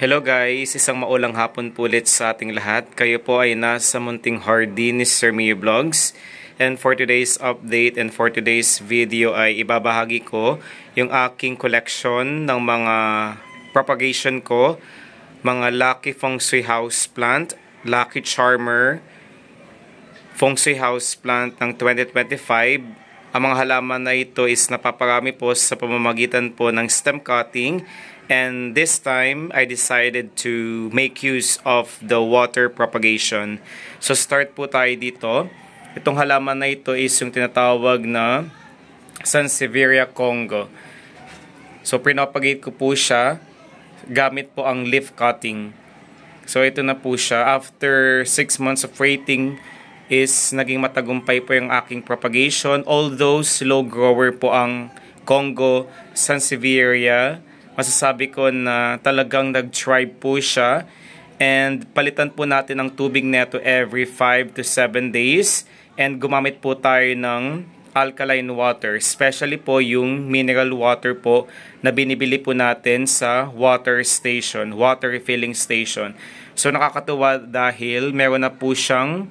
Hello guys, isang maulang hapon po ulit sa ating lahat. Kayo po ay nasa Munting Hardy ni Sir Mio Vlogs. And for today's update and for today's video ay ibabahagi ko yung aking collection ng mga propagation ko. Mga Lucky Feng Shui House Plant, Lucky Charmer, Feng Shui House Plant ng 2025. Ang mga halaman na ito is napaparami po sa pamamagitan po ng stem cutting and this time I decided to make use of the water propagation. So start po tayo dito. Itong halaman na ito is yung tinatawag na Sansevieria Congo. So pinapagate ko po siya gamit po ang leaf cutting. So ito na po siya. After 6 months of waiting is naging matagumpay po yung aking propagation. Although slow grower po ang Congo Sansevieria masasabi ko na talagang nag-try po siya. And palitan po natin ng tubig neto every 5 to 7 days. And gumamit po tayo ng alkaline water, especially po yung mineral water po na binibili po natin sa water station, water refilling station. So nakakatuwa dahil meron na po siyang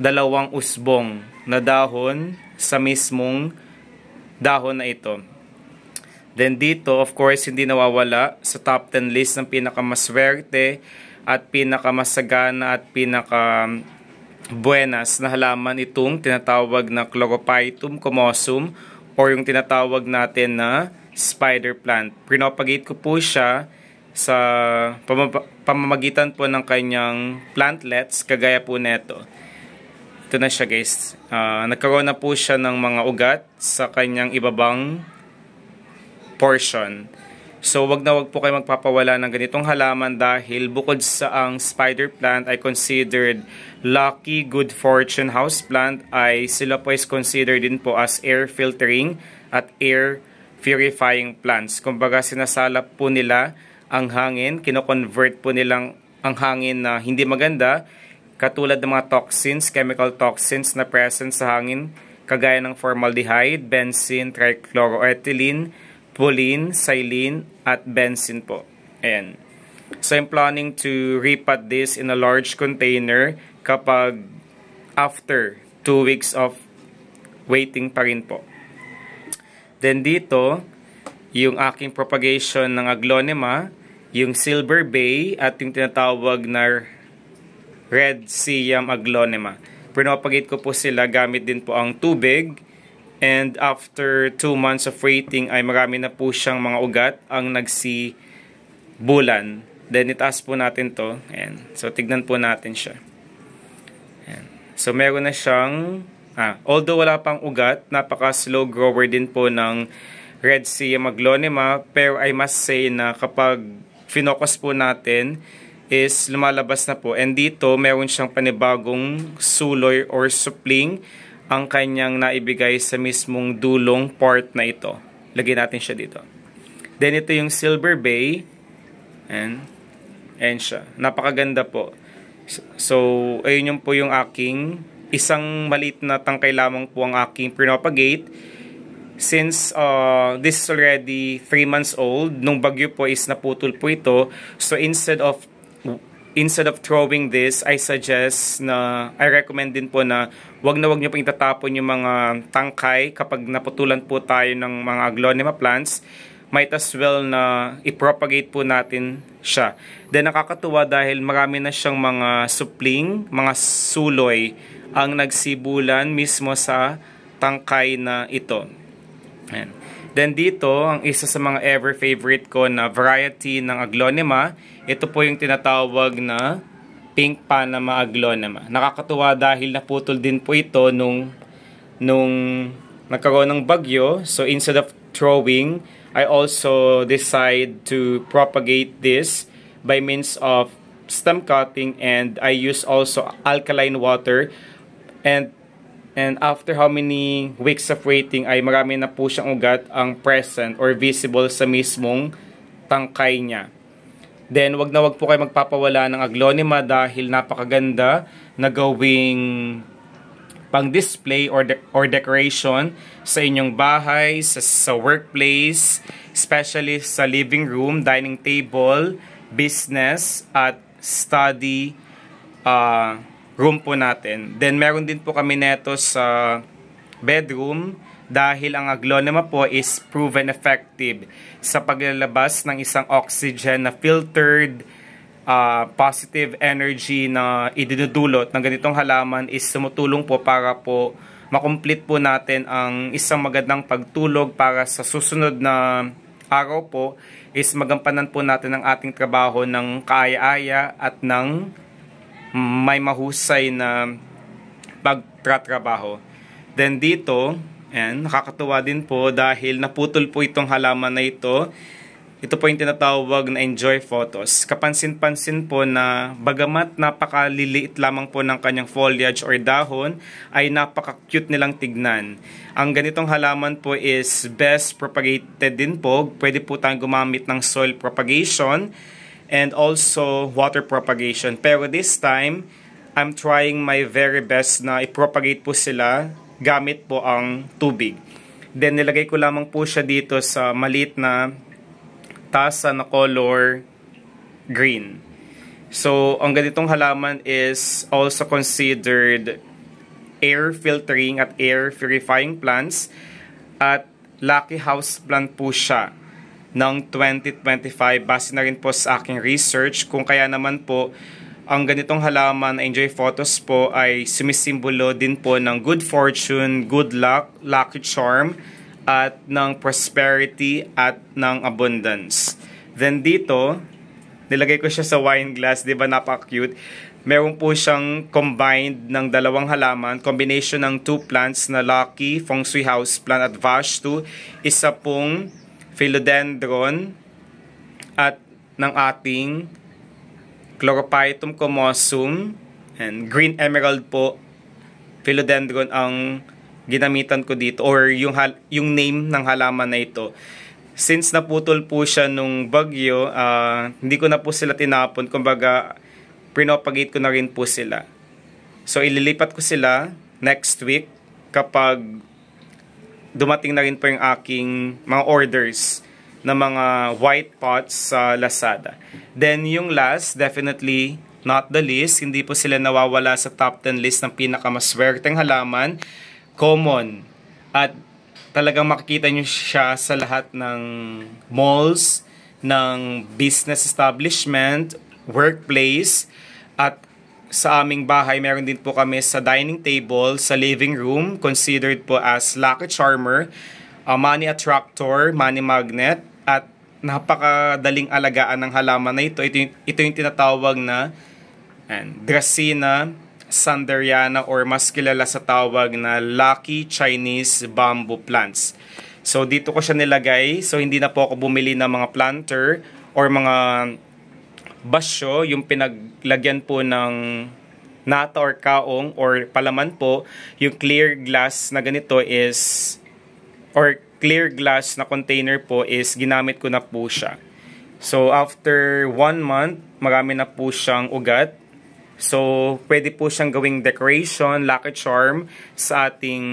dalawang usbong na dahon sa mismong dahon na ito. Then dito, of course, hindi nawawala sa top 10 list ng pinakamaswerte at pinakamasagana at pinaka buenas na halaman itong tinatawag na Chlorophytum comosum or yung tinatawag natin na spider plant. Pinopagate ko po siya sa pamamagitan po ng kanyang plantlets kagaya po neto. Ito na siya guys. Uh, nagkaroon na po siya ng mga ugat sa kanyang ibabang portion. So wag na wag po kayo magpapawala ng ganitong halaman dahil bukod sa ang spider plant ay considered lucky good fortune house plant ay sila po is considered din po as air filtering at air purifying plants. Kumbaga sinasalap po nila ang hangin, kino-convert po nilang ang hangin na hindi maganda katulad ng mga toxins, chemical toxins na present sa hangin kagaya ng formaldehyde, benzene, trichloroethylene, Pauline, Silene, at Bensin po. Ayan. So I'm planning to repot this in a large container kapag after 2 weeks of waiting pa rin po. Then dito, yung aking propagation ng aglonema, yung silver bay at yung tinatawag na red siam aglonema. Pinopagate ko po sila gamit din po ang tubig And after 2 months of waiting ay marami na po siyang mga ugat ang nagsi bulan. Then itaas po natin to. Ayan. So tignan po natin siya. Ayan. So meron na siyang ah, although wala pang ugat, napaka slow grower din po ng Red Sea maglonema pero I must say na kapag finocus po natin is lumalabas na po. And dito meron siyang panibagong suloy or supling ang kanyang naibigay sa mismong dulong part na ito. Lagyan natin siya dito. Then ito yung Silver Bay and and siya. Napakaganda po. So, ayun yung po yung aking isang maliit na tangkay lamang po ang aking pinapagate. Since uh, this is already 3 months old, nung bagyo po is naputol po ito. So, instead of instead of throwing this, I suggest na, I recommend din po na wag na wag nyo pong itatapon yung mga tangkay kapag naputulan po tayo ng mga aglonema plants might as well na i-propagate po natin siya. Then nakakatuwa dahil marami na siyang mga supling, mga suloy ang nagsibulan mismo sa tangkay na ito. Ayan. Then dito, ang isa sa mga ever favorite ko na variety ng aglonema, ito po yung tinatawag na pink Panama aglonema. Nakakatuwa dahil naputol din po ito nung, nung nagkaroon ng bagyo. So instead of throwing, I also decide to propagate this by means of stem cutting and I use also alkaline water and And after how many weeks of waiting ay marami na po siyang ugat ang present or visible sa mismong tangkay niya. Then wag na wag po kayo magpapawala ng aglonema dahil napakaganda na gawing pang display or, de or decoration sa inyong bahay, sa, sa workplace, especially sa living room, dining table, business, at study uh, room po natin. Then meron din po kami neto sa bedroom dahil ang aglonema po is proven effective sa paglalabas ng isang oxygen na filtered uh, positive energy na idinudulot ng ganitong halaman is sumutulong po para po makomplete po natin ang isang magandang pagtulog para sa susunod na araw po is magampanan po natin ang ating trabaho ng kaya aya at ng may mahusay na pagtratrabaho. Then dito, and nakakatuwa din po dahil naputol po itong halaman na ito. Ito po yung tinatawag na enjoy photos. Kapansin-pansin po na bagamat napakaliliit lamang po ng kanyang foliage or dahon, ay napaka-cute nilang tignan. Ang ganitong halaman po is best propagated din po. Pwede po tayong gumamit ng soil propagation and also water propagation. Pero this time, I'm trying my very best na i-propagate po sila gamit po ang tubig. Then nilagay ko lamang po siya dito sa malit na tasa na color green. So, ang ganitong halaman is also considered air filtering at air purifying plants at lucky house plant po siya ng 2025 base na rin po sa aking research kung kaya naman po ang ganitong halaman na enjoy photos po ay sumisimbolo din po ng good fortune, good luck, lucky charm at ng prosperity at ng abundance. Then dito, nilagay ko siya sa wine glass, 'di ba napaka-cute. Meron po siyang combined ng dalawang halaman, combination ng two plants na lucky, feng shui house plant at vash isa pong philodendron at ng ating chlorophytum comosum and green emerald po philodendron ang ginamitan ko dito or yung yung name ng halaman na ito since naputol po siya nung bagyo uh, hindi ko na po sila tinapon kumbaga pinopagate ko na rin po sila so ililipat ko sila next week kapag dumating na rin po yung aking mga orders na mga white pots sa Lazada. Then yung last, definitely not the least, hindi po sila nawawala sa top 10 list ng pinakamaswerteng halaman, common. At talagang makikita nyo siya sa lahat ng malls, ng business establishment, workplace, at sa aming bahay, meron din po kami sa dining table, sa living room, considered po as lucky charmer, uh, money attractor, money magnet, at napakadaling alagaan ng halaman na ito. Ito, ito yung tinatawag na and, Dracaena sanderiana or mas kilala sa tawag na Lucky Chinese Bamboo Plants. So dito ko siya nilagay. So hindi na po ako bumili ng mga planter or mga basyo, yung pinaglagyan po ng nata or kaong or palaman po, yung clear glass na ganito is, or clear glass na container po is ginamit ko na po siya. So, after one month, marami na po siyang ugat. So, pwede po siyang gawing decoration, lucky charm sa ating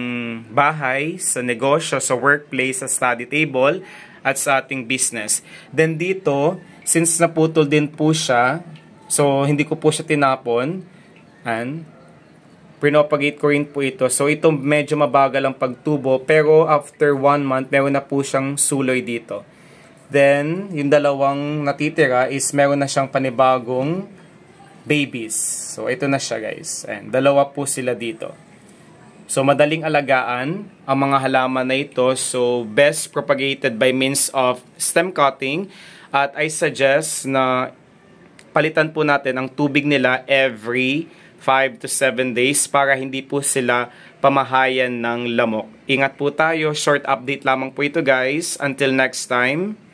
bahay, sa negosyo, sa workplace, sa study table, at sa ating business. Then dito, since naputol din po siya, so hindi ko po siya tinapon. And pinopagate ko rin po ito. So ito medyo mabagal ang pagtubo pero after one month meron na po siyang suloy dito. Then yung dalawang natitira is meron na siyang panibagong babies. So ito na siya guys. And dalawa po sila dito. So madaling alagaan ang mga halaman na ito. So best propagated by means of stem cutting. At I suggest na palitan po natin ang tubig nila every 5 to 7 days para hindi po sila pamahayan ng lamok. Ingat po tayo. Short update lamang po ito guys. Until next time.